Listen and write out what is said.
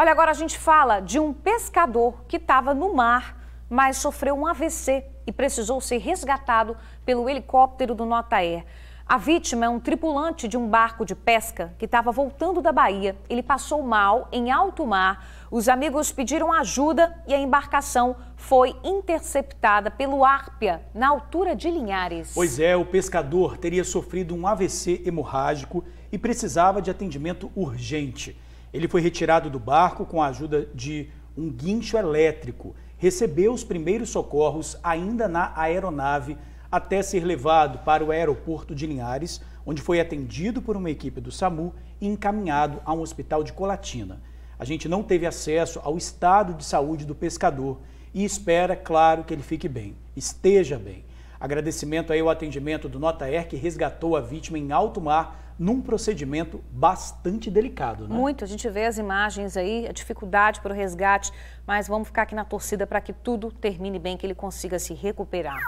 Olha, agora a gente fala de um pescador que estava no mar, mas sofreu um AVC e precisou ser resgatado pelo helicóptero do Nota Air. A vítima é um tripulante de um barco de pesca que estava voltando da Bahia. Ele passou mal em alto mar. Os amigos pediram ajuda e a embarcação foi interceptada pelo Árpia, na altura de Linhares. Pois é, o pescador teria sofrido um AVC hemorrágico e precisava de atendimento urgente. Ele foi retirado do barco com a ajuda de um guincho elétrico. Recebeu os primeiros socorros ainda na aeronave até ser levado para o aeroporto de Linhares, onde foi atendido por uma equipe do SAMU e encaminhado a um hospital de Colatina. A gente não teve acesso ao estado de saúde do pescador e espera, claro, que ele fique bem, esteja bem. Agradecimento aí ao atendimento do Nota Air, que resgatou a vítima em alto mar num procedimento bastante delicado, né? Muito, a gente vê as imagens aí, a dificuldade para o resgate, mas vamos ficar aqui na torcida para que tudo termine bem, que ele consiga se recuperar.